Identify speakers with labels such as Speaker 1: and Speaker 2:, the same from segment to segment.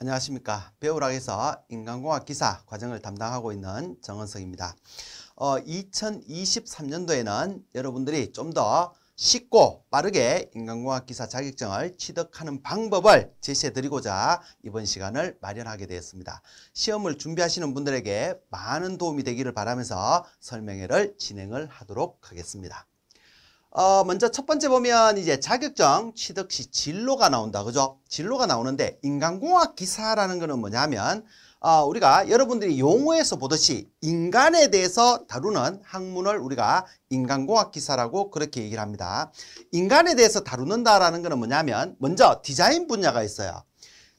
Speaker 1: 안녕하십니까. 배우락에서 인간공학 기사 과정을 담당하고 있는 정은석입니다. 어, 2023년도에는 여러분들이 좀 더 쉽고 빠르게 인간공학 기사 자격증을 취득하는 방법을 제시해 드리고자 이번 시간을 마련하게 되었습니다. 시험을 준비하시는 분들에게 많은 도움이 되기를 바라면서 설명회를 진행을 하도록 하겠습니다. 어, 먼저 첫 번째 보면 이제 자격증 취득 시 진로가 나온다. 그죠? 진로가 나오는데 인간공학 기사라는 거는 뭐냐면 어, 우리가 여러분들이 용어에서 보듯이 인간에 대해서 다루는 학문을 우리가 인간공학 기사라고 그렇게 얘기를 합니다. 인간에 대해서 다루는다라는 거는 뭐냐면 먼저 디자인 분야가 있어요.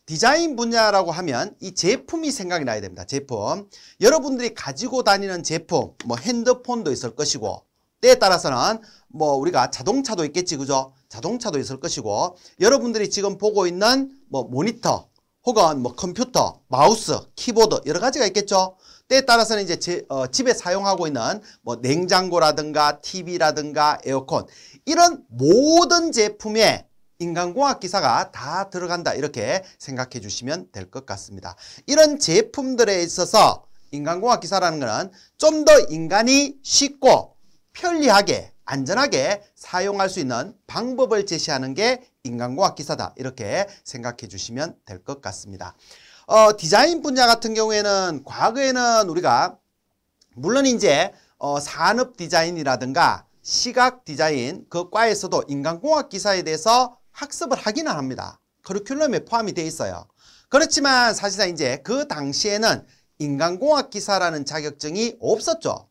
Speaker 1: 디자인 분야라고 하면 이 제품이 생각이 나야 됩니다. 제품. 여러분들이 가지고 다니는 제품, 뭐 핸드폰도 있을 것이고 때에 따라서는 뭐 우리가 자동차도 있겠지 그죠? 자동차도 있을 것이고 여러분들이 지금 보고 있는 뭐 모니터 혹은 뭐 컴퓨터, 마우스, 키보드 여러 가지가 있겠죠. 때에 따라서는 이제 제, 어, 집에 사용하고 있는 뭐 냉장고라든가 TV라든가 에어컨 이런 모든 제품에 인간공학 기사가 다 들어간다 이렇게 생각해 주시면 될 것 같습니다. 이런 제품들에 있어서 인간공학 기사라는 것은 좀 더 인간이 쉽고 편리하게 안전하게 사용할 수 있는 방법을 제시하는 게 인간공학 기사다 이렇게 생각해 주시면 될 것 같습니다. 어, 디자인 분야 같은 경우에는 과거에는 우리가 물론 이제 어, 산업 디자인이라든가 시각 디자인 그 과에서도 인간공학 기사에 대해서 학습을 하기는 합니다. 커리큘럼에 포함이 돼 있어요. 그렇지만 사실상 이제 그 당시에는 인간공학 기사라는 자격증이 없었죠.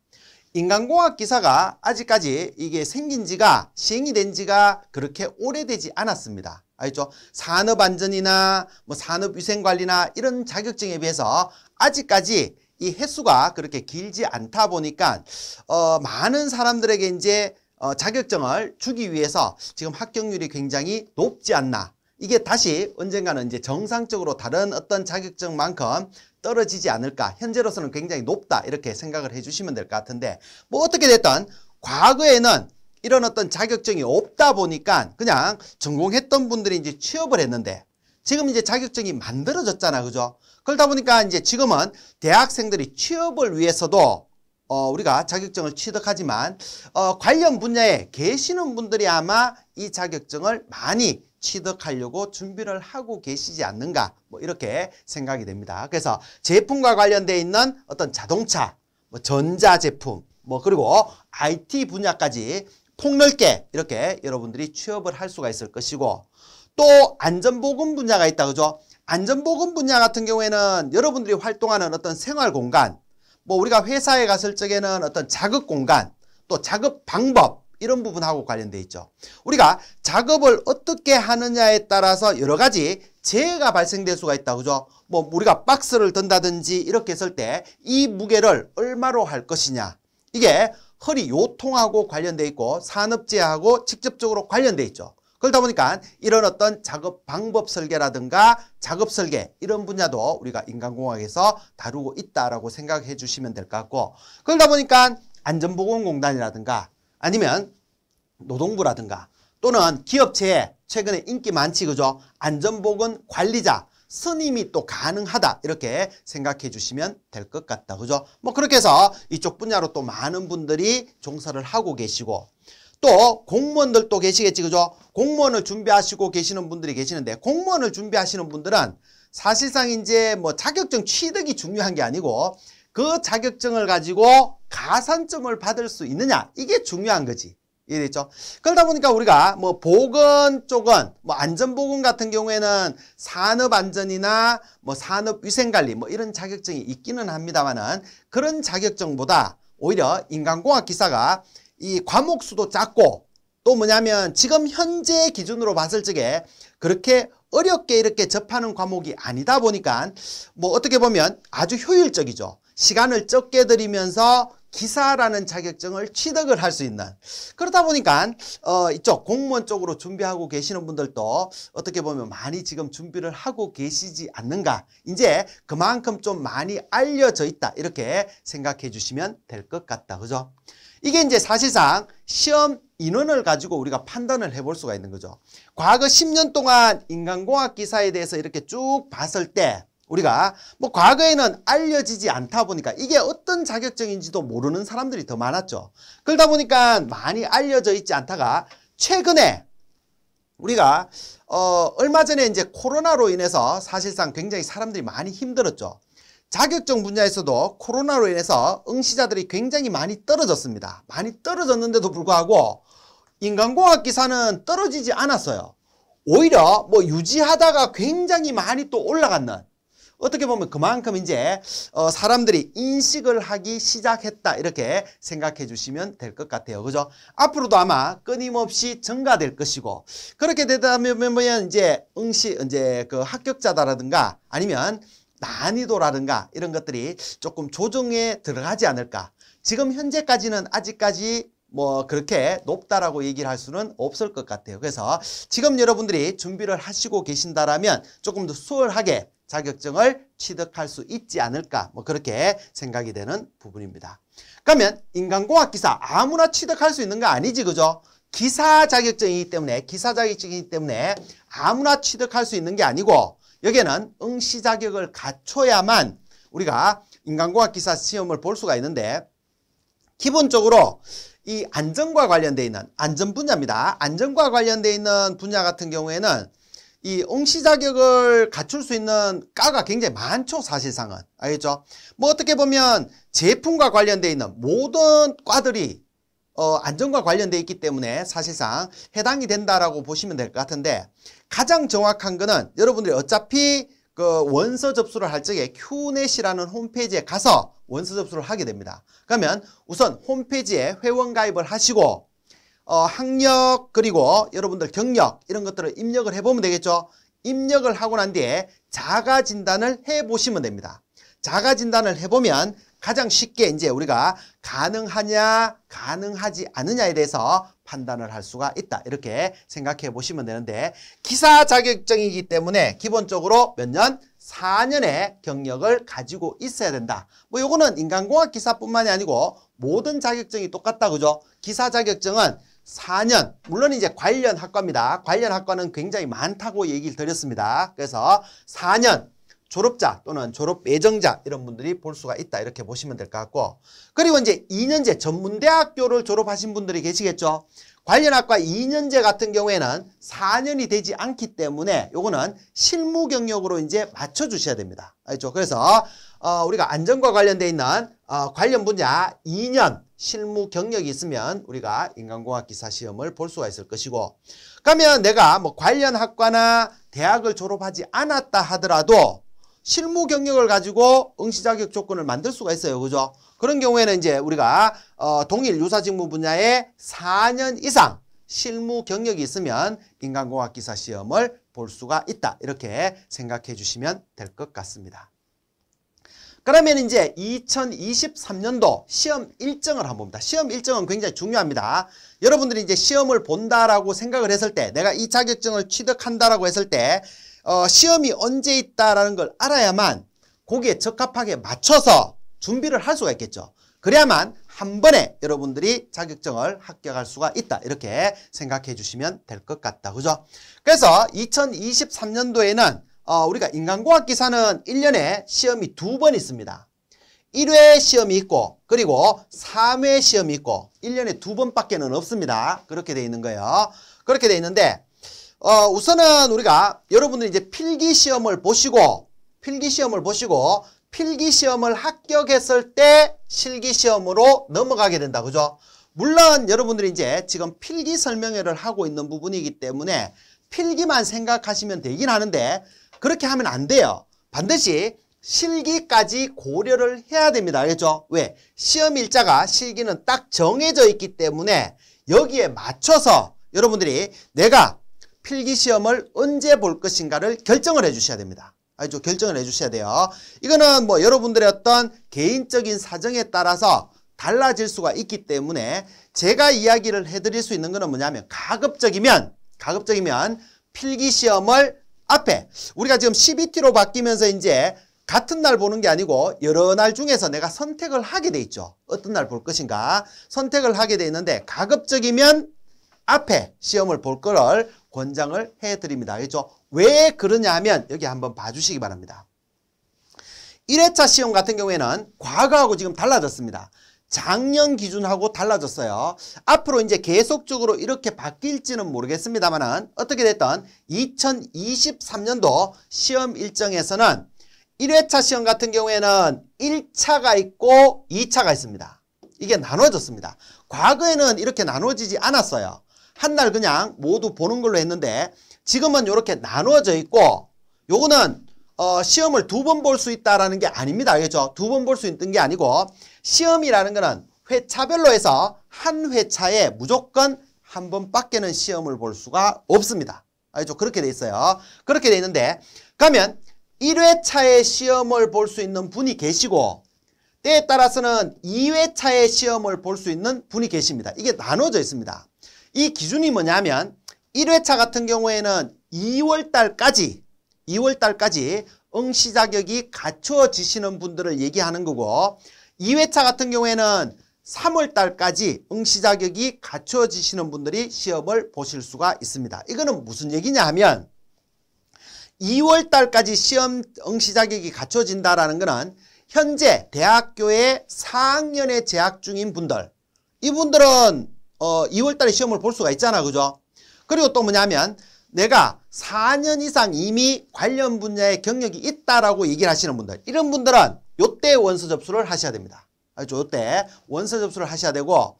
Speaker 1: 인간공학 기사가 아직까지 이게 생긴 지가 시행이 된 지가 그렇게 오래되지 않았습니다. 알죠? 산업안전이나 뭐 산업위생관리나 이런 자격증에 비해서 아직까지 이 횟수가 그렇게 길지 않다 보니까 어, 많은 사람들에게 이제 어, 자격증을 주기 위해서 지금 합격률이 굉장히 높지 않나 이게 다시 언젠가는 이제 정상적으로 다른 어떤 자격증만큼 떨어지지 않을까 현재로서는 굉장히 높다 이렇게 생각을 해주시면 될 것 같은데 뭐 어떻게 됐든 과거에는 이런 어떤 자격증이 없다 보니까 그냥 전공했던 분들이 이제 취업을 했는데 지금 이제 자격증이 만들어졌잖아 그죠 그러다 보니까 이제 지금은 대학생들이 취업을 위해서도 어, 우리가 자격증을 취득하지만 어, 관련 분야에 계시는 분들이 아마 이 자격증을 많이 취득하려고 준비를 하고 계시지 않는가 뭐 이렇게 생각이 됩니다. 그래서 제품과 관련돼 있는 어떤 자동차, 뭐 전자제품, 뭐 그리고 IT 분야까지 폭넓게 이렇게 여러분들이 취업을 할 수가 있을 것이고 또 안전보건 분야가 있다 그죠? 안전보건 분야 같은 경우에는 여러분들이 활동하는 어떤 생활 공간 뭐 우리가 회사에 갔을 적에는 어떤 작업 공간 또 작업 방법 이런 부분하고 관련돼 있죠. 우리가 작업을 어떻게 하느냐에 따라서 여러 가지 재해가 발생될 수가 있다. 그죠? 뭐 우리가 박스를 든다든지 이렇게 했을 때 이 무게를 얼마로 할 것이냐. 이게 허리 요통하고 관련돼 있고 산업재해하고 직접적으로 관련돼 있죠. 그러다 보니까 이런 어떤 작업 방법 설계라든가 작업 설계 이런 분야도 우리가 인간공학에서 다루고 있다라고 생각해 주시면 될 것 같고 그러다 보니까 안전보건공단이라든가 아니면 노동부라든가 또는 기업체에 최근에 인기 많지 그죠? 안전보건 관리자 스님이 또 가능하다 이렇게 생각해 주시면 될 것 같다 그죠? 뭐 그렇게 해서 이쪽 분야로 또 많은 분들이 종사를 하고 계시고 또 공무원들도 계시겠지 그죠? 공무원을 준비하시고 계시는 분들이 계시는데 공무원을 준비하시는 분들은 사실상 이제 뭐 자격증 취득이 중요한 게 아니고 그 자격증을 가지고 가산점을 받을 수 있느냐 이게 중요한 거지 이해됐죠? 그러다 보니까 우리가 뭐 보건 쪽은 뭐 안전보건 같은 경우에는 산업안전이나 뭐 산업위생관리 뭐 이런 자격증이 있기는 합니다만은 그런 자격증보다 오히려 인간공학 기사가 이 과목 수도 작고 또 뭐냐면 지금 현재 기준으로 봤을 적에 그렇게 어렵게 이렇게 접하는 과목이 아니다 보니까 뭐 어떻게 보면 아주 효율적이죠. 시간을 적게 들이면서 기사라는 자격증을 취득을 할 수 있는 그러다 보니까 어, 이쪽 공무원 쪽으로 준비하고 계시는 분들도 어떻게 보면 많이 지금 준비를 하고 계시지 않는가 이제 그만큼 좀 많이 알려져 있다 이렇게 생각해 주시면 될 것 같다 그죠 이게 이제 사실상 시험 인원을 가지고 우리가 판단을 해 볼 수가 있는 거죠 과거 10년 동안 인간공학 기사에 대해서 이렇게 쭉 봤을 때 우리가 뭐 과거에는 알려지지 않다 보니까 이게 어떤 자격증인지도 모르는 사람들이 더 많았죠. 그러다 보니까 많이 알려져 있지 않다가 최근에 우리가 어 얼마 전에 이제 코로나로 인해서 사실상 굉장히 사람들이 많이 힘들었죠. 자격증 분야에서도 코로나로 인해서 응시자들이 굉장히 많이 떨어졌습니다. 많이 떨어졌는데도 불구하고 인간공학 기사는 떨어지지 않았어요. 오히려 뭐 유지하다가 굉장히 많이 또 올라갔는 어떻게 보면 그만큼 이제 어, 사람들이 인식을 하기 시작했다 이렇게 생각해 주시면 될 것 같아요. 그죠? 앞으로도 아마 끊임없이 증가될 것이고 그렇게 되다면 이제 응시 이제 그 합격자다라든가 아니면 난이도라든가 이런 것들이 조금 조정에 들어가지 않을까. 지금 현재까지는 아직까지 뭐 그렇게 높다라고 얘기를 할 수는 없을 것 같아요. 그래서 지금 여러분들이 준비를 하시고 계신다라면 조금 더 수월하게 자격증을 취득할 수 있지 않을까 뭐 그렇게 생각이 되는 부분입니다. 그러면 인간공학 기사 아무나 취득할 수 있는 거 아니지 그죠? 기사 자격증이기 때문에 기사 자격증이기 때문에 아무나 취득할 수 있는 게 아니고 여기에는 응시 자격을 갖춰야만 우리가 인간공학 기사 시험을 볼 수가 있는데 기본적으로 이 안전과 관련돼 있는 안전 분야입니다. 안전과 관련돼 있는 분야 같은 경우에는 이 응시 자격을 갖출 수 있는 과가 굉장히 많죠 사실상은 알겠죠 뭐 어떻게 보면 제품과 관련되어 있는 모든 과들이 어, 안전과 관련되어 있기 때문에 사실상 해당이 된다라고 보시면 될 것 같은데 가장 정확한 거는 여러분들이 어차피 그 원서 접수를 할 적에 q n e t 이라는 홈페이지에 가서 원서 접수를 하게 됩니다. 그러면 우선 홈페이지에 회원 가입을 하시고 어, 학력 그리고 여러분들 경력 이런 것들을 입력을 해보면 되겠죠. 입력을 하고 난 뒤에 자가 진단을 해보시면 됩니다. 자가 진단을 해보면 가장 쉽게 이제 우리가 가능하냐 가능하지 않느냐에 대해서 판단을 할 수가 있다 이렇게 생각해 보시면 되는데 기사 자격증이기 때문에 기본적으로 몇 년? 4년의 경력을 가지고 있어야 된다 뭐이거는 인간공학 기사뿐만이 아니고 모든 자격증이 똑같다 그죠? 기사 자격증은 4년 물론 이제 관련 학과입니다. 관련 학과는 굉장히 많다고 얘기를 드렸습니다. 그래서 4년 졸업자 또는 졸업 예정자 이런 분들이 볼 수가 있다 이렇게 보시면 될 것 같고 그리고 이제 2년제 전문대학교를 졸업하신 분들이 계시겠죠. 관련 학과 2년제 같은 경우에는 4년이 되지 않기 때문에 요거는 실무 경력으로 이제 맞춰 주셔야 됩니다. 알죠? 그래서 어, 우리가 안전과 관련돼 있는 어, 관련 분야 2년 실무 경력이 있으면 우리가 인간공학 기사 시험을 볼 수가 있을 것이고 그러면 내가 뭐 관련 학과나 대학을 졸업하지 않았다 하더라도 실무 경력을 가지고 응시 자격 조건을 만들 수가 있어요. 그죠? 그런 경우에는 이제 우리가 어, 동일 유사 직무 분야에 4년 이상 실무 경력이 있으면 인간공학 기사 시험을 볼 수가 있다. 이렇게 생각해 주시면 될 것 같습니다. 그러면 이제 2023년도 시험 일정을 한번 봅니다. 시험 일정은 굉장히 중요합니다. 여러분들이 이제 시험을 본다라고 생각을 했을 때 내가 이 자격증을 취득한다라고 했을 때 어, 시험이 언제 있다라는 걸 알아야만 거기에 적합하게 맞춰서 준비를 할 수가 있겠죠. 그래야만 한 번에 여러분들이 자격증을 합격할 수가 있다. 이렇게 생각해 주시면 될 것 같다. 그죠? 그래서 2023년도에는 어, 우리가 인간공학 기사는 1년에 시험이 두 번 있습니다. 1회 시험이 있고 그리고 3회 시험이 있고 1년에 두 번밖에는 없습니다. 그렇게 돼 있는 거예요. 그렇게 돼 있는데 어, 우선은 우리가 여러분들이 이제 필기 시험을 보시고 필기 시험을 보시고 필기 시험을 합격했을 때 실기 시험으로 넘어가게 된다. 그죠? 물론 여러분들이 이제 지금 필기 설명회를 하고 있는 부분이기 때문에 필기만 생각하시면 되긴 하는데 그렇게 하면 안 돼요. 반드시 실기까지 고려를 해야 됩니다. 알겠죠? 왜? 시험 일자가 실기는 딱 정해져 있기 때문에 여기에 맞춰서 여러분들이 내가 필기시험을 언제 볼 것인가를 결정을 해주셔야 됩니다. 아주 결정을 해주셔야 돼요. 이거는 뭐 여러분들의 어떤 개인적인 사정에 따라서 달라질 수가 있기 때문에 제가 이야기를 해드릴 수 있는 거는 뭐냐면 가급적이면 가급적이면 필기시험을 앞에 우리가 지금 12T로 바뀌면서 이제 같은 날 보는 게 아니고 여러 날 중에서 내가 선택을 하게 돼 있죠. 어떤 날 볼 것인가 선택을 하게 돼 있는데 가급적이면 앞에 시험을 볼 거를 권장을 해드립니다. 알겠죠? 그렇죠? 왜 그러냐 하면 여기 한번 봐주시기 바랍니다. 1회차 시험 같은 경우에는 과거하고 지금 달라졌습니다. 작년 기준하고 달라졌어요. 앞으로 이제 계속적으로 이렇게 바뀔지는 모르겠습니다만은 어떻게 됐던 2023년도 시험 일정에서는 1회차 시험 같은 경우에는 1차가 있고 2차가 있습니다. 이게 나눠졌습니다. 과거에는 이렇게 나눠지지 않았어요. 한 날 그냥 모두 보는 걸로 했는데 지금은 이렇게 나눠져 있고 요거는 어, 시험을 두 번 볼 수 있다라는 게 아닙니다. 알겠죠? 두 번 볼 수 있는 게 아니고 시험이라는 거는 회차별로 해서 한 회차에 무조건 한 번밖에는 시험을 볼 수가 없습니다. 알죠? 그렇게 돼 있어요. 그렇게 돼 있는데 그러면 1회차에 시험을 볼 수 있는 분이 계시고 때에 따라서는 2회차에 시험을 볼 수 있는 분이 계십니다. 이게 나눠져 있습니다. 이 기준이 뭐냐면 1회차 같은 경우에는 2월 달까지 2월 달까지 응시 자격이 갖춰지시는 분들을 얘기하는 거고 2회차 같은 경우에는 3월 달까지 응시 자격이 갖춰지시는 분들이 시험을 보실 수가 있습니다. 이거는 무슨 얘기냐 하면 2월 달까지 시험 응시 자격이 갖춰진다라는 거는 현재 대학교에 4학년에 재학 중인 분들 이분들은 어 2월 달에 시험을 볼 수가 있잖아. 그죠? 그리고 또 뭐냐면 내가 4년 이상 이미 관련 분야의 경력이 있다라고 얘기를 하시는 분들 이런 분들은 요때 원서 접수를 하셔야 됩니다. 알죠? 요때 원서 접수를 하셔야 되고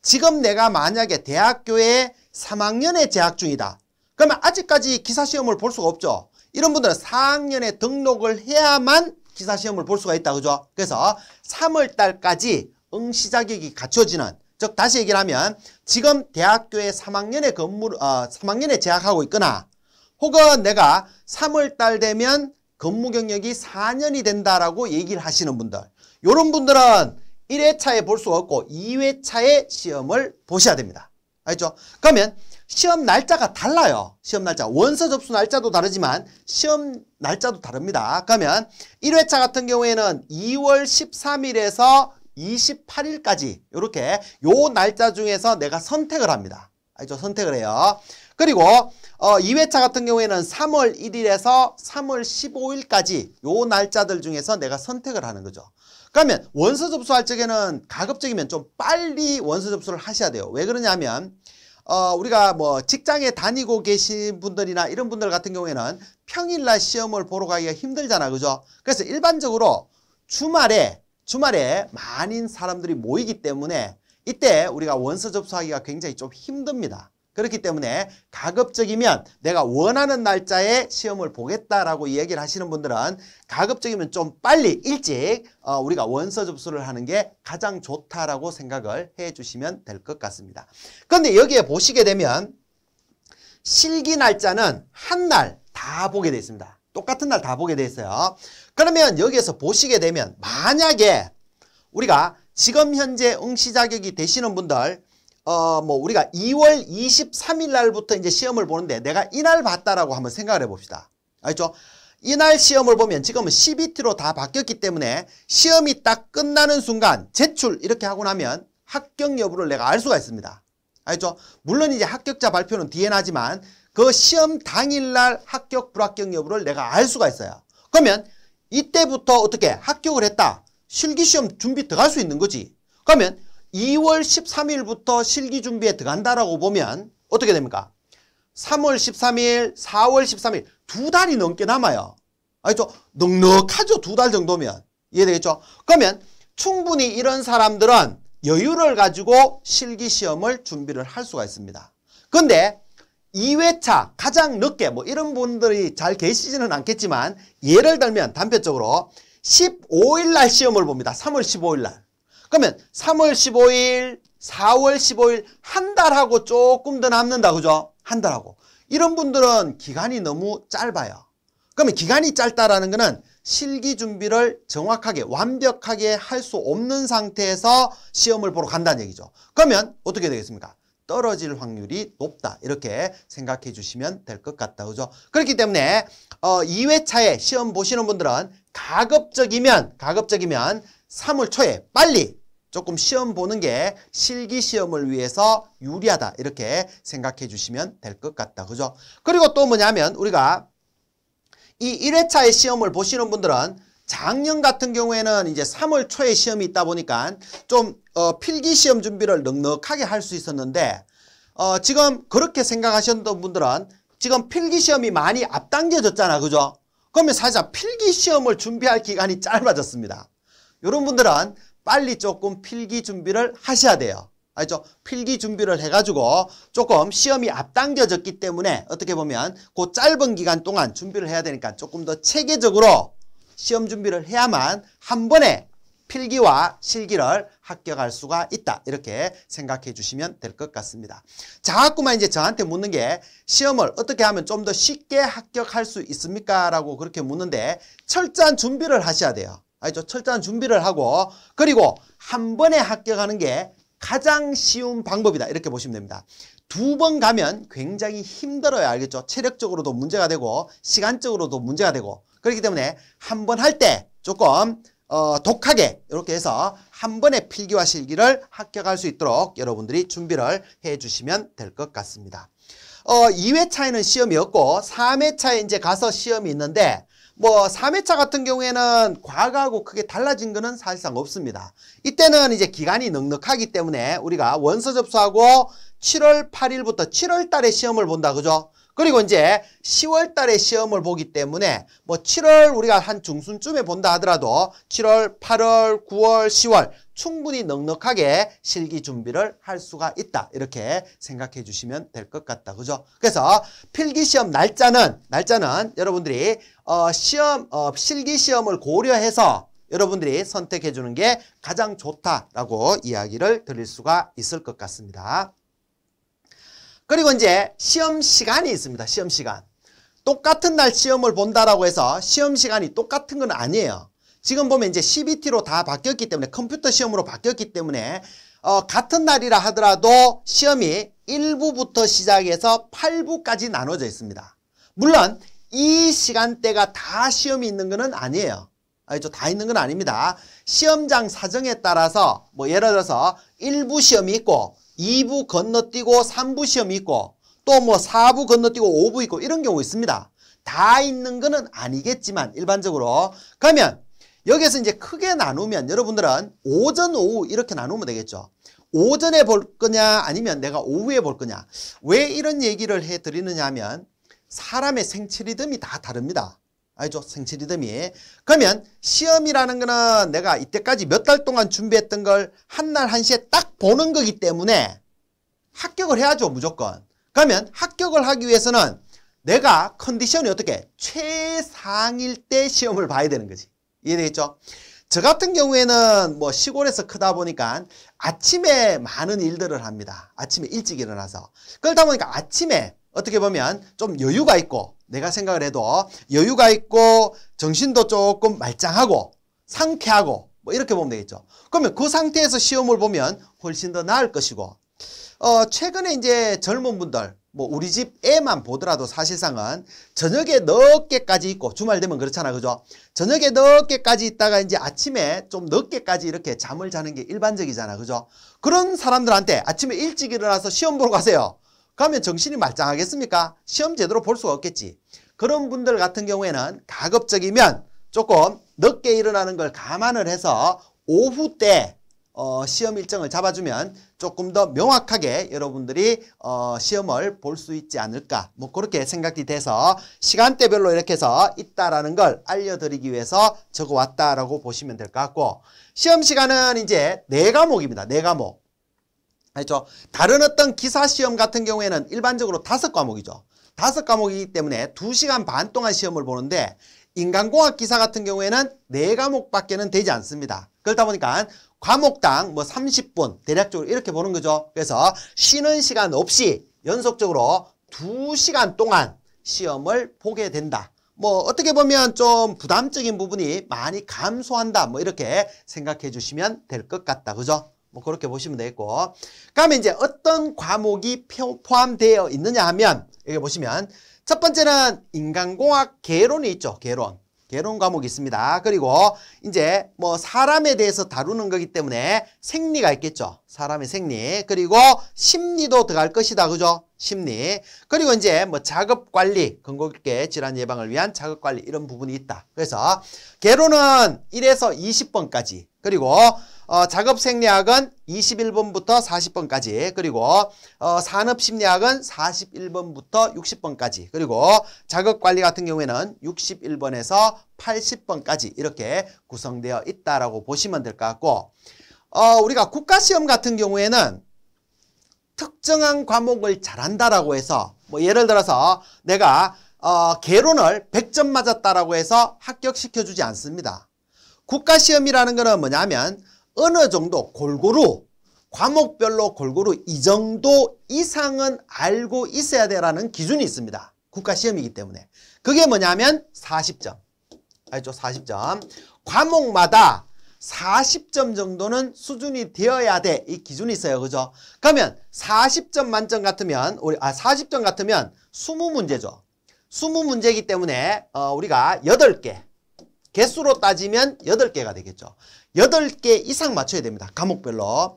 Speaker 1: 지금 내가 만약에 대학교에 3학년에 재학 중이다. 그러면 아직까지 기사시험을 볼 수가 없죠. 이런 분들은 4학년에 등록을 해야만 기사시험을 볼 수가 있다. 그죠? 그래서 3월 달까지 응시 자격이 갖춰지는 즉 다시 얘기를 하면 지금 대학교에 3학년에 근무 어, 3학년에 재학하고 있거나 혹은 내가 3월 달 되면 근무 경력이 4년이 된다라고 얘기를 하시는 분들 이런 분들은 1회차에 볼 수가 없고 2회차에 시험을 보셔야 됩니다. 알죠? 그러면 시험 날짜가 달라요. 시험 날짜. 원서 접수 날짜도 다르지만 시험 날짜도 다릅니다. 그러면 1회차 같은 경우에는 2월 13일에서 28일까지 이렇게 요 날짜 중에서 내가 선택을 합니다. 알죠? 선택을 해요. 그리고 어, 2회차 같은 경우에는 3월 1일에서 3월 15일까지 요 날짜들 중에서 내가 선택을 하는 거죠. 그러면 원서 접수할 적에는 가급적이면 좀 빨리 원서 접수를 하셔야 돼요. 왜 그러냐면 어, 우리가 뭐 직장에 다니고 계신 분들이나 이런 분들 같은 경우에는 평일날 시험을 보러 가기가 힘들잖아. 그죠? 그래서 일반적으로 주말에 주말에 많은 사람들이 모이기 때문에 이때 우리가 원서 접수하기가 굉장히 좀 힘듭니다. 그렇기 때문에 가급적이면 내가 원하는 날짜에 시험을 보겠다라고 이야기를 하시는 분들은 가급적이면 좀 빨리 일찍 어, 우리가 원서 접수를 하는 게 가장 좋다라고 생각을 해주시면 될 것 같습니다. 그런데 여기에 보시게 되면 실기 날짜는 한 날 다 보게 되어 있습니다. 똑같은 날 다 보게 돼 있어요. 그러면 여기에서 보시게 되면 만약에 우리가 지금 현재 응시 자격이 되시는 분들 어 뭐 우리가 2월 23일 날부터 이제 시험을 보는데 내가 이날 봤다라고 한번 생각을 해봅시다. 알죠? 이날 시험을 보면 지금은 CBT로 다 바뀌었기 때문에 시험이 딱 끝나는 순간 제출 이렇게 하고 나면 합격 여부를 내가 알 수가 있습니다. 알죠? 물론 이제 합격자 발표는 뒤에 나지만 그 시험 당일날 합격 불합격 여부를 내가 알 수가 있어요. 그러면 이때부터 어떻게 합격을 했다. 실기시험 준비 들어갈 수 있는 거지. 그러면 2월 13일부터 실기 준비에 들어간다라고 보면 어떻게 됩니까? 3월 13일, 4월 13일 두 달이 넘게 남아요. 알죠? 넉넉하죠? 두 달 정도면. 이해되겠죠? 그러면 충분히 이런 사람들은 여유를 가지고 실기시험을 준비를 할 수가 있습니다. 근데 2회차 가장 늦게 뭐 이런 분들이 잘 계시지는 않겠지만 예를 들면 단편적으로 15일 날 시험을 봅니다. 3월 15일 날. 그러면 3월 15일, 4월 15일 한 달하고 조금 더 남는다. 그죠? 한 달하고. 이런 분들은 기간이 너무 짧아요. 그러면 기간이 짧다라는 거는 실기 준비를 정확하게 완벽하게 할 수 없는 상태에서 시험을 보러 간다는 얘기죠. 그러면 어떻게 되겠습니까? 떨어질 확률이 높다. 이렇게 생각해 주시면 될 것 같다. 그죠? 그렇기 때문에 어, 2회차에 시험 보시는 분들은 가급적이면 가급적이면 3월 초에 빨리 조금 시험 보는 게 실기 시험을 위해서 유리하다. 이렇게 생각해 주시면 될 것 같다. 그죠? 그리고 또 뭐냐면 우리가 이 1회차의 시험을 보시는 분들은 작년 같은 경우에는 이제 3월 초에 시험이 있다 보니까 좀 어, 필기 시험 준비를 넉넉하게 할 수 있었는데 어, 지금 그렇게 생각하셨던 분들은 지금 필기 시험이 많이 앞당겨졌잖아 그죠? 그러면 사실 필기 시험을 준비할 기간이 짧아졌습니다 이런 분들은 빨리 조금 필기 준비를 하셔야 돼요 알죠? 필기 준비를 해가지고 조금 시험이 앞당겨졌기 때문에 어떻게 보면 그 짧은 기간 동안 준비를 해야 되니까 조금 더 체계적으로 시험 준비를 해야만 한 번에 필기와 실기를 합격할 수가 있다. 이렇게 생각해 주시면 될 것 같습니다. 자꾸만 이제 저한테 묻는 게 시험을 어떻게 하면 좀 더 쉽게 합격할 수 있습니까? 라고 그렇게 묻는데 철저한 준비를 하셔야 돼요. 알죠? 철저한 준비를 하고 그리고 한 번에 합격하는 게 가장 쉬운 방법이다. 이렇게 보시면 됩니다. 두 번 가면 굉장히 힘들어요. 알겠죠? 체력적으로도 문제가 되고 시간적으로도 문제가 되고 그렇기 때문에 한 번 할 때 조금 어, 독하게 이렇게 해서 한 번에 필기와 실기를 합격할 수 있도록 여러분들이 준비를 해주시면 될 것 같습니다. 어, 2회차에는 시험이없고 3회차에 이제 가서 시험이 있는데 뭐 3회차 같은 경우에는 과거하고 크게 달라진 거는 사실상 없습니다. 이때는 이제 기간이 넉넉하기 때문에 우리가 원서 접수하고 7월 8일부터 7월 달에 시험을 본다 그죠? 그리고 이제 10월 달에 시험을 보기 때문에 뭐 7월 우리가 한 중순쯤에 본다 하더라도 7월, 8월, 9월, 10월 충분히 넉넉하게 실기 준비를 할 수가 있다. 이렇게 생각해 주시면 될 것 같다. 그죠? 그래서 필기 시험 날짜는 날짜는 여러분들이 어 시험 어 실기 시험을 고려해서 여러분들이 선택해 주는 게 가장 좋다라고 이야기를 드릴 수가 있을 것 같습니다. 그리고 이제 시험 시간이 있습니다. 시험 시간. 똑같은 날 시험을 본다라고 해서 시험 시간이 똑같은 건 아니에요. 지금 보면 이제 CBT로 다 바뀌었기 때문에 컴퓨터 시험으로 바뀌었기 때문에 어, 같은 날이라 하더라도 시험이 1부부터 시작해서 8부까지 나눠져 있습니다. 물론 이 시간대가 다 시험이 있는 것은 아니에요. 알죠? 다 있는 건 아닙니다. 시험장 사정에 따라서 뭐 예를 들어서 1부 시험이 있고 2부 건너뛰고 3부 시험이 있고 또 뭐 4부 건너뛰고 5부 있고 이런 경우 있습니다. 다 있는 거는 아니겠지만 일반적으로 그러면 여기에서 이제 크게 나누면 여러분들은 오전 오후 이렇게 나누면 되겠죠. 오전에 볼 거냐 아니면 내가 오후에 볼 거냐 왜 이런 얘기를 해드리느냐 하면 사람의 생체 리듬이 다 다릅니다. 알죠? 생체리듬이. 그러면 시험이라는 거는 내가 이때까지 몇 달 동안 준비했던 걸 한 날 한시에 딱 보는 거기 때문에 합격을 해야죠, 무조건. 그러면 합격을 하기 위해서는 내가 컨디션이 어떻게 최상일 때 시험을 봐야 되는 거지. 이해되겠죠? 저 같은 경우에는 뭐 시골에서 크다 보니까 아침에 많은 일들을 합니다. 아침에 일찍 일어나서. 그러다 보니까 아침에 어떻게 보면 좀 여유가 있고 내가 생각을 해도 여유가 있고 정신도 조금 말짱하고 상쾌하고 뭐 이렇게 보면 되겠죠. 그러면 그 상태에서 시험을 보면 훨씬 더 나을 것이고 어 최근에 이제 젊은 분들 뭐 우리 집 애만 보더라도 사실상은 저녁에 늦게까지 있고 주말 되면 그렇잖아 그죠? 저녁에 늦게까지 있다가 이제 아침에 좀 늦게까지 이렇게 잠을 자는 게 일반적이잖아 그죠? 그런 사람들한테 아침에 일찍 일어나서 시험 보러 가세요. 그러면 정신이 말짱하겠습니까? 시험 제대로 볼 수가 없겠지. 그런 분들 같은 경우에는 가급적이면 조금 늦게 일어나는 걸 감안을 해서 오후 때 어, 시험 일정을 잡아주면 조금 더 명확하게 여러분들이 어, 시험을 볼 수 있지 않을까 뭐 그렇게 생각이 돼서 시간대별로 이렇게 해서 있다라는 걸 알려드리기 위해서 적어왔다라고 보시면 될 것 같고 시험 시간은 이제 네 과목입니다. 네 과목 알죠? 그렇죠? 다른 어떤 기사 시험 같은 경우에는 일반적으로 다섯 과목이죠. 다섯 과목이기 때문에 두시간반 동안 시험을 보는데 인간공학 기사 같은 경우에는 네과목밖에는 되지 않습니다. 그렇다 보니까 과목당 뭐 30분 대략적으로 이렇게 보는 거죠. 그래서 쉬는 시간 없이 연속적으로 두시간 동안 시험을 보게 된다. 뭐 어떻게 보면 좀 부담적인 부분이 많이 감소한다. 뭐 이렇게 생각해 주시면 될 것 같다. 그죠? 뭐 그렇게 보시면 되겠고 그러면 이제 어떤 과목이 포함되어 있느냐 하면 여기 보시면 첫 번째는 인간공학 개론이 있죠. 개론. 개론 과목이 있습니다. 그리고 이제 뭐 사람에 대해서 다루는 거기 때문에 생리가 있겠죠. 사람의 생리. 그리고 심리도 들어갈 것이다. 그죠? 심리. 그리고 이제 뭐 작업 관리, 근골계 질환 예방을 위한 작업 관리 이런 부분이 있다. 그래서 개론은 1에서 20번까지 그리고 어, 작업 생리학은 21번부터 40번까지 그리고 어, 산업 심리학은 41번부터 60번까지 그리고 작업 관리 같은 경우에는 61번에서 80번까지 이렇게 구성되어 있다라고 보시면 될 것 같고 어, 우리가 국가시험 같은 경우에는 특정한 과목을 잘한다라고 해서 뭐 예를 들어서 내가 어, 개론을 100점 맞았다라고 해서 합격시켜주지 않습니다. 국가시험이라는 거는 뭐냐면 어느 정도 골고루 과목별로 골고루 이 정도 이상은 알고 있어야 되라는 기준이 있습니다. 국가시험이기 때문에. 그게 뭐냐면 40점. 알죠? 40점. 과목마다 40점 정도는 수준이 되어야 돼. 이 기준이 있어요. 그죠? 그러면 40점 만점 같으면, 우리, 아, 40점 같으면 20문제죠. 20문제이기 때문에, 어, 우리가 8개. 개수로 따지면 8개가 되겠죠. 8개 이상 맞춰야 됩니다. 과목별로. 어,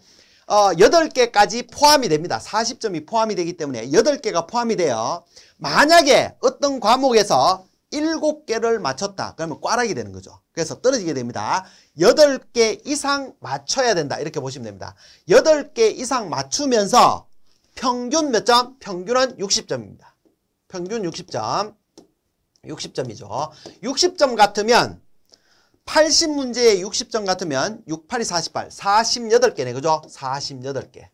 Speaker 1: 8개까지 포함이 됩니다. 40점이 포함이 되기 때문에 8개가 포함이 돼요. 만약에 어떤 과목에서 7개를 맞췄다. 그러면 꽈락이 되는 거죠. 그래서 떨어지게 됩니다. 8개 이상 맞춰야 된다. 이렇게 보시면 됩니다. 8개 이상 맞추면서 평균 몇 점? 평균은 60점입니다. 평균 60점. 60점이죠. 60점 같으면 80문제에 60점 같으면 6, 8이 48, 48개네. 그죠? 48개.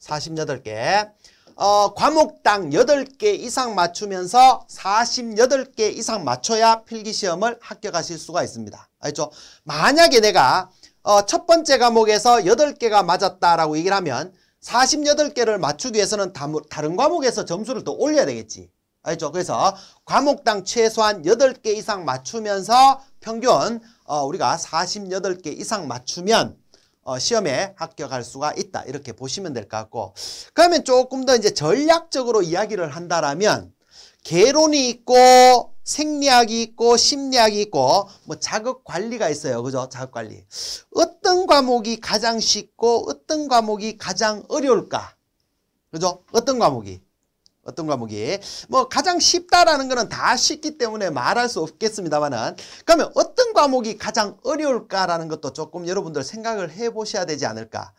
Speaker 1: 48개. 어, 과목당 8개 이상 맞추면서 48개 이상 맞춰야 필기시험을 합격하실 수가 있습니다. 알죠? 만약에 내가 어, 첫 번째 과목에서 8개가 맞았다라고 얘기를 하면 48개를 맞추기 위해서는 다른 과목에서 점수를 더 올려야 되겠지. 알죠? 그래서 과목당 최소한 8개 이상 맞추면서 평균 어, 우리가 48개 이상 맞추면 어, 시험에 합격할 수가 있다. 이렇게 보시면 될 것 같고 그러면 조금 더 이제 전략적으로 이야기를 한다라면 개론이 있고 생리학이 있고 심리학이 있고 뭐 자극 관리가 있어요. 그죠? 자극 관리. 어떤 과목이 가장 쉽고 어떤 과목이 가장 어려울까? 그죠? 어떤 과목이? 어떤 과목이 뭐 가장 쉽다라는 거는 다 쉽기 때문에 말할 수 없겠습니다만은 그러면 어떤 과목이 가장 어려울까라는 것도 조금 여러분들 생각을 해보셔야 되지 않을까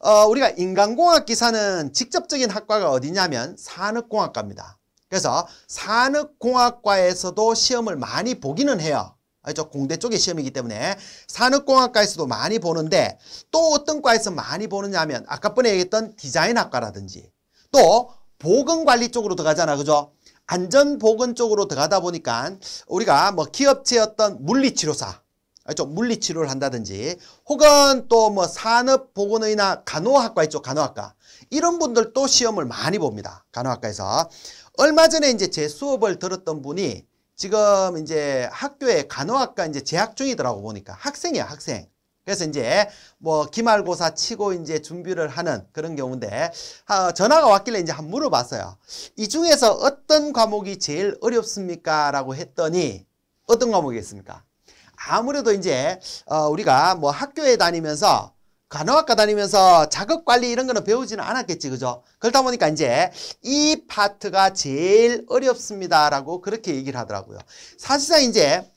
Speaker 1: 어, 우리가 인간공학 기사는 직접적인 학과가 어디냐면 산업공학과입니다 그래서 산업공학과에서도 시험을 많이 보기는 해요 알죠? 공대 쪽의 시험이기 때문에 산업공학과에서도 많이 보는데 또 어떤 과에서 많이 보느냐 하면 아까 번에 얘기했던 디자인학과라든지 또 보건관리 쪽으로 들어가잖아. 그죠? 안전보건 쪽으로 들어가다 보니까 우리가 뭐 기업체 였던 물리치료사 아, 좀 물리치료를 한다든지 혹은 또 뭐 산업보건의나 간호학과 있죠. 간호학과. 이런 분들도 시험을 많이 봅니다. 간호학과에서. 얼마 전에 이제 제 수업을 들었던 분이 지금 이제 학교에 간호학과 이제 재학 중이더라고 보니까 학생이야 학생. 그래서 이제 뭐 기말고사 치고 이제 준비를 하는 그런 경우인데 어, 전화가 왔길래 이제 한 물어봤어요. 이 중에서 어떤 과목이 제일 어렵습니까? 라고 했더니 어떤 과목이겠습니까? 아무래도 이제 어, 우리가 뭐 학교에 다니면서 간호학과 다니면서 자극 관리 이런 거는 배우지는 않았겠지, 그죠? 그렇다 보니까 이제 이 파트가 제일 어렵습니다라고 그렇게 얘기를 하더라고요. 사실상 이제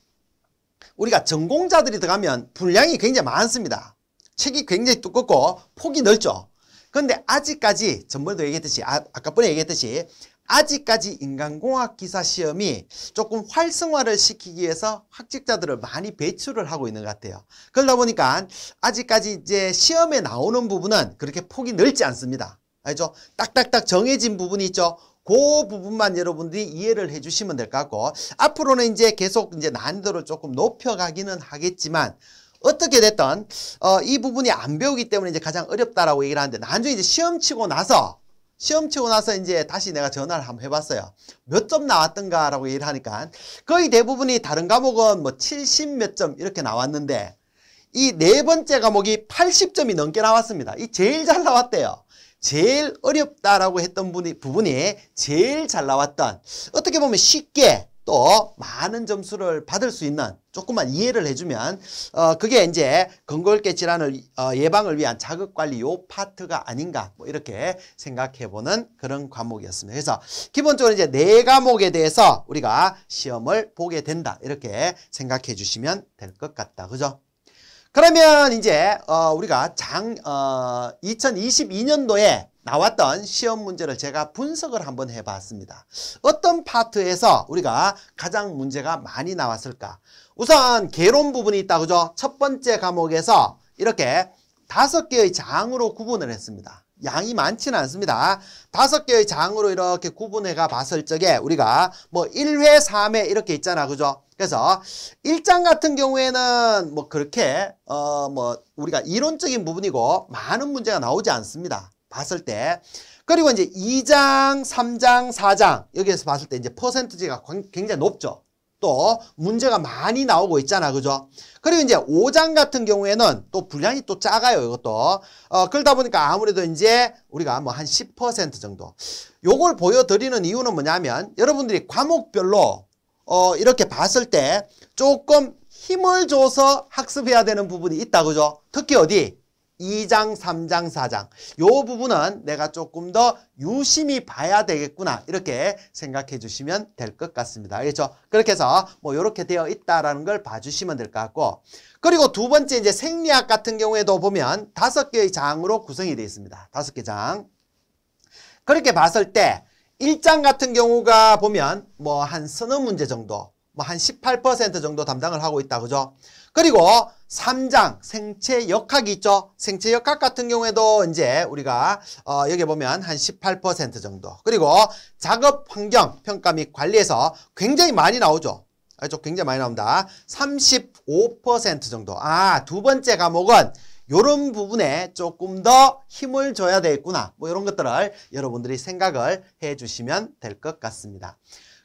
Speaker 1: 우리가 전공자들이 들어가면 분량이 굉장히 많습니다. 책이 굉장히 두껍고 폭이 넓죠. 그런데 아직까지 전번에도 얘기했듯이 아, 아까 번에 얘기했듯이 아직까지 인간공학 기사 시험이 조금 활성화를 시키기 위해서 학직자들을 많이 배출을 하고 있는 것 같아요. 그러다 보니까 아직까지 이제 시험에 나오는 부분은 그렇게 폭이 넓지 않습니다. 알죠? 딱딱딱 정해진 부분이 있죠. 그 부분만 여러분들이 이해를 해주시면 될 것 같고 앞으로는 이제 계속 이제 난이도를 조금 높여가기는 하겠지만 어떻게 됐던 어, 이 부분이 안 배우기 때문에 이제 가장 어렵다라고 얘기를 하는데 나중에 이제 시험 치고 나서 시험 치고 나서 이제 다시 내가 전화를 한번 해봤어요. 몇 점 나왔던가라고 얘기를 하니까 거의 대부분이 다른 과목은 뭐 70몇 점 이렇게 나왔는데 이 네 번째 과목이 80점이 넘게 나왔습니다. 이 제일 잘 나왔대요. 제일 어렵다라고 했던 분이, 부분이 제일 잘 나왔던 어떻게 보면 쉽게 또 많은 점수를 받을 수 있는 조금만 이해를 해주면 어 그게 이제 건골계 질환을 어, 예방을 위한 자극관리 요 파트가 아닌가 뭐 이렇게 생각해보는 그런 과목이었습니다. 그래서 기본적으로 이제 네 과목에 대해서 우리가 시험을 보게 된다 이렇게 생각해 주시면 될 것 같다. 그죠? 그러면 이제 어, 우리가 장 어, 2022년도에 나왔던 시험 문제를 제가 분석을 한번 해봤습니다. 어떤 파트에서 우리가 가장 문제가 많이 나왔을까? 우선 개론 부분이 있다 그죠? 첫 번째 과목에서 이렇게 다섯 개의 장으로 구분을 했습니다. 양이 많지는 않습니다. 다섯 개의 장으로 이렇게 구분해가 봤을 적에 우리가 뭐 1회, 3회 이렇게 있잖아. 그죠? 그래서 1장 같은 경우에는 뭐 그렇게 어 뭐 우리가 이론적인 부분이고 많은 문제가 나오지 않습니다. 봤을 때 그리고 이제 2장, 3장, 4장 여기에서 봤을 때 이제 퍼센트지가 굉장히 높죠. 또 문제가 많이 나오고 있잖아. 그죠? 그리고 이제 5장 같은 경우에는 또 분량이 또 작아요. 이것도. 어, 그러다 보니까 아무래도 이제 우리가 뭐한 10% 정도. 요걸 보여드리는 이유는 뭐냐면 여러분들이 과목별로 어, 이렇게 봤을 때 조금 힘을 줘서 학습해야 되는 부분이 있다 그죠? 특히 어디? 2장, 3장, 4장 요 부분은 내가 조금 더 유심히 봐야 되겠구나 이렇게 생각해 주시면 될 것 같습니다 그렇죠 그렇게 해서 뭐 이렇게 되어 있다라는 걸 봐주시면 될 것 같고 그리고 두 번째 이제 생리학 같은 경우에도 보면 다섯 개의 장으로 구성이 되어 있습니다 다섯 개 장 그렇게 봤을 때 1장 같은 경우가 보면 뭐 한 서너 문제 정도 뭐 한 18% 정도 담당을 하고 있다 그죠? 그리고 3장 생체 역학이 있죠. 생체 역학 같은 경우에도 이제 우리가 어, 여기 보면 한 18% 정도. 그리고 작업 환경 평가 및 관리에서 굉장히 많이 나오죠. 알죠? 아, 굉장히 많이 나옵니다35% 정도. 아, 두 번째 과목은 요런 부분에 조금 더 힘을 줘야 되겠구나. 뭐 이런 것들을 여러분들이 생각을 해주시면 될 것 같습니다.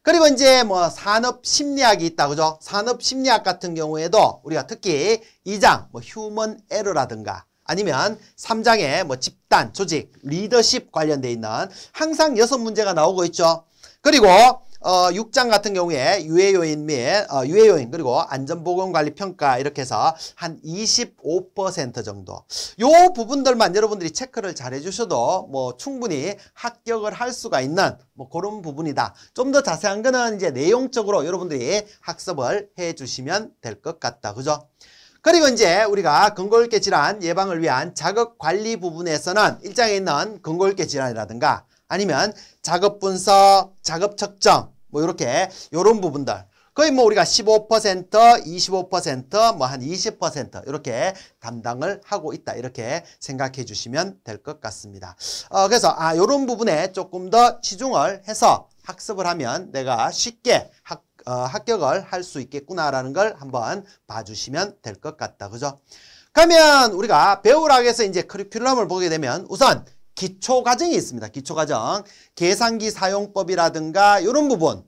Speaker 1: 그리고 이제 뭐 산업 심리학이 있다 그죠? 산업 심리학 같은 경우에도 우리가 특히 2장 뭐 휴먼 에러라든가 아니면 3장에 뭐 집단, 조직, 리더십 관련돼 있는 항상 여섯 문제가 나오고 있죠. 그리고 어, 6장 같은 경우에 유해요인 및 어, 유해요인 그리고 안전보건관리평가 이렇게 해서 한 25% 정도 요 부분들만 여러분들이 체크를 잘 해주셔도 뭐 충분히 합격을 할 수가 있는 뭐 그런 부분이다 좀 더 자세한 거는 이제 내용적으로 여러분들이 학습을 해주시면 될 것 같다 그죠? 그리고 이제 우리가 근골격 질환 예방을 위한 자극 관리 부분에서는 일장에 있는 근골격 질환이라든가 아니면 작업 분석, 작업 측정 뭐 이렇게 이런 부분들 거의 뭐 우리가 15%, 25%, 뭐 한 20% 이렇게 담당을 하고 있다. 이렇게 생각해 주시면 될 것 같습니다. 어, 그래서 아, 요런 부분에 조금 더 치중을 해서 학습을 하면 내가 쉽게 학, 어, 합격을 할 수 있겠구나라는 걸 한번 봐주시면 될 것 같다. 그죠? 그러면 우리가 배우라고해서 이제 커리큘럼을 보게 되면 우선 기초과정이 있습니다. 기초과정. 계산기 사용법이라든가 이런 부분.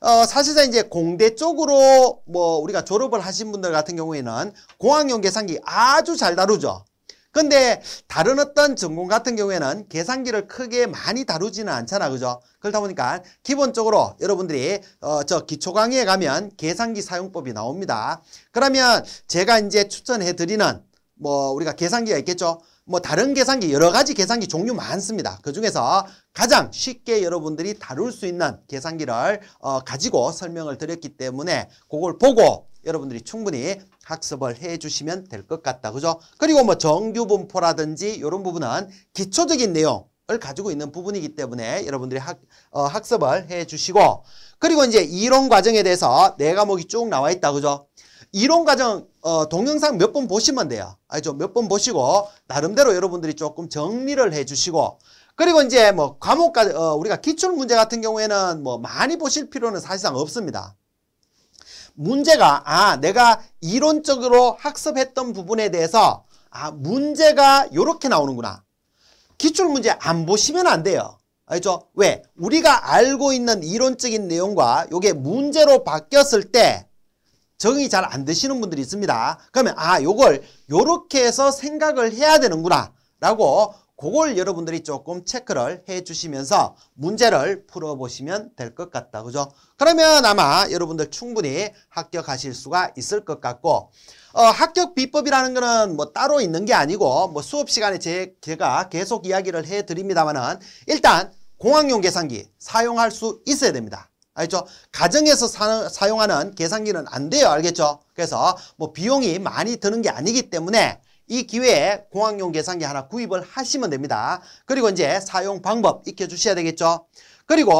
Speaker 1: 어, 사실상 이제 공대 쪽으로 뭐 우리가 졸업을 하신 분들 같은 경우에는 공학용 계산기 아주 잘 다루죠. 근데 다른 어떤 전공 같은 경우에는 계산기를 크게 많이 다루지는 않잖아 그죠 그렇다 보니까 기본적으로 여러분들이 어, 저 기초 강의에 가면 계산기 사용법이 나옵니다 그러면 제가 이제 추천해 드리는 뭐 우리가 계산기가 있겠죠 뭐 다른 계산기 여러 가지 계산기 종류 많습니다. 그중에서 가장 쉽게 여러분들이 다룰 수 있는 계산기를 어, 가지고 설명을 드렸기 때문에 그걸 보고 여러분들이 충분히 학습을 해주시면 될 것 같다. 그죠? 그리고 뭐 정규분포라든지 이런 부분은 기초적인 내용 을 가지고 있는 부분이기 때문에 여러분들이 학, 어, 학습을 해주시고 그리고 이제 이론 과정에 대해서 네 과목이 쭉 나와 있다 그죠 이론 과정 어, 동영상 몇 번 보시면 돼요. 알죠? 몇 번 보시고 나름대로 여러분들이 조금 정리를 해주시고 그리고 이제 뭐 과목까지 어, 우리가 기출 문제 같은 경우에는 뭐 많이 보실 필요는 사실상 없습니다. 문제가 아 내가 이론적으로 학습했던 부분에 대해서 아 문제가 이렇게 나오는구나. 기출 문제 안 보시면 안 돼요. 알죠? 왜? 우리가 알고 있는 이론적인 내용과 이게 문제로 바뀌었을 때 정응이잘안 되시는 분들이 있습니다. 그러면 아 요걸 요렇게 해서 생각을 해야 되는구나 라고 그걸 여러분들이 조금 체크를 해주시면서 문제를 풀어보시면 될 것 같다. 그죠? 그러면 아마 여러분들 충분히 합격하실 수가 있을 것 같고 어, 합격 비법이라는 거는 뭐 따로 있는 게 아니고 뭐 수업 시간에 제, 제가 계속 이야기를 해드립니다만은 일단 공학용 계산기 사용할 수 있어야 됩니다. 알죠? 가정에서 사, 사용하는 계산기는 안 돼요. 알겠죠? 그래서 뭐 비용이 많이 드는 게 아니기 때문에 이 기회에 공학용 계산기 하나 구입을 하시면 됩니다. 그리고 이제 사용 방법 익혀주셔야 되겠죠? 그리고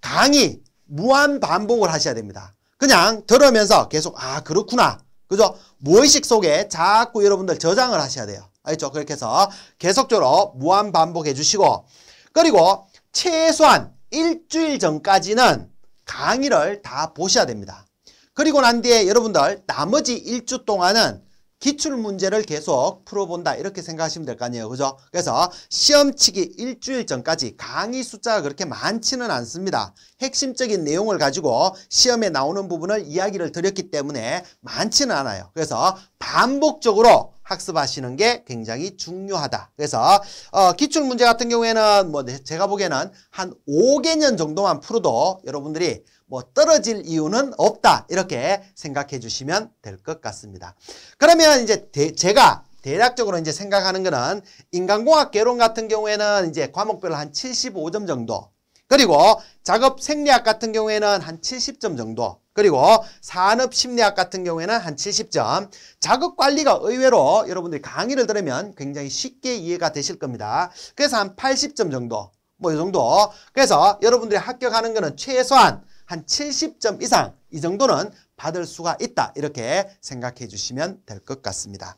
Speaker 1: 강의 무한 반복을 하셔야 됩니다. 그냥 들으면서 계속 아 그렇구나. 그죠? 무의식 속에 자꾸 여러분들 저장을 하셔야 돼요. 알죠? 그렇게 해서 계속적으로 무한 반복해 주시고 그리고 최소한 일주일 전까지는 강의를 다 보셔야 됩니다. 그리고 난 뒤에 여러분들 나머지 일주 동안은 기출 문제를 계속 풀어본다 이렇게 생각하시면 될 거 아니에요 그죠 그래서 시험치기 일주일 전까지 강의 숫자가 그렇게 많지는 않습니다 핵심적인 내용을 가지고 시험에 나오는 부분을 이야기를 드렸기 때문에 많지는 않아요 그래서 반복적으로 학습하시는 게 굉장히 중요하다. 그래서 어, 기출문제 같은 경우에는 뭐 제가 보기에는 한 5개년 정도만 풀어도 여러분들이 뭐 떨어질 이유는 없다. 이렇게 생각해 주시면 될 것 같습니다. 그러면 이제 대, 제가 대략적으로 이제 생각하는 거는 인간공학 개론 같은 경우에는 이제 과목별로 한 75점 정도 그리고 작업 생리학 같은 경우에는 한 70점 정도 그리고 산업심리학 같은 경우에는 한 70점 자극관리가 의외로 여러분들이 강의를 들으면 굉장히 쉽게 이해가 되실 겁니다 그래서 한 80점 정도 뭐 이 정도 그래서 여러분들이 합격하는 거는 최소한 한 70점 이상 이 정도는 받을 수가 있다 이렇게 생각해 주시면 될 것 같습니다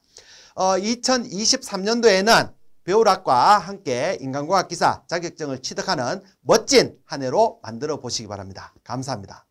Speaker 1: 어, 2023년도에는 배우락과 함께 인간공학 기사 자격증을 취득하는 멋진 한 해로 만들어 보시기 바랍니다 감사합니다